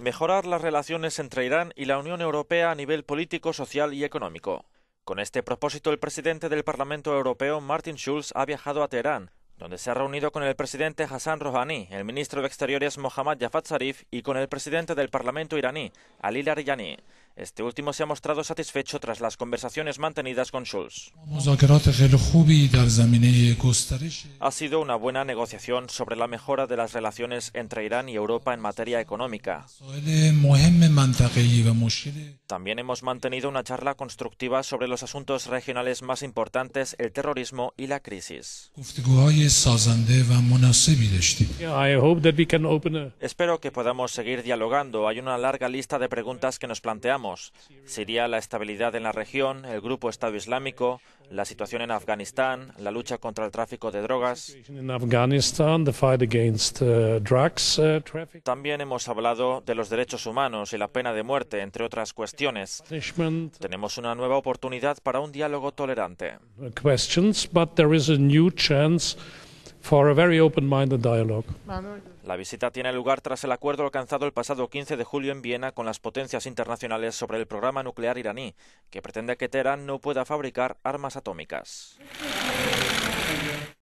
mejorar las relaciones entre Irán y la Unión Europea a nivel político, social y económico. Con este propósito, el presidente del Parlamento Europeo, Martin Schulz, ha viajado a Teherán, donde se ha reunido con el presidente Hassan Rouhani, el ministro de Exteriores Mohammad Jafat Zarif y con el presidente del Parlamento iraní, Ali Larijani. Este último se ha mostrado satisfecho tras las conversaciones mantenidas con Schulz. Ha sido una buena negociación sobre la mejora de las relaciones entre Irán y Europa en materia económica. También hemos mantenido una charla constructiva sobre los asuntos regionales más importantes, el terrorismo y la crisis. E Espero que podamos seguir dialogando. Hay una larga lista de preguntas que nos planteamos Sería la estabilidad en la región, el grupo Estado Islámico, la situación en Afganistán, la lucha contra el tráfico de drogas. Uh, uh, También hemos hablado de los derechos humanos y la pena de muerte, entre otras cuestiones. Tenemos una nueva oportunidad para un diálogo tolerante. Uh, la visita tiene lugar tras el acuerdo alcanzado el pasado 15 de julio en Viena con las potencias internacionales sobre el programa nuclear iraní, que pretende que Teherán no pueda fabricar armas atómicas.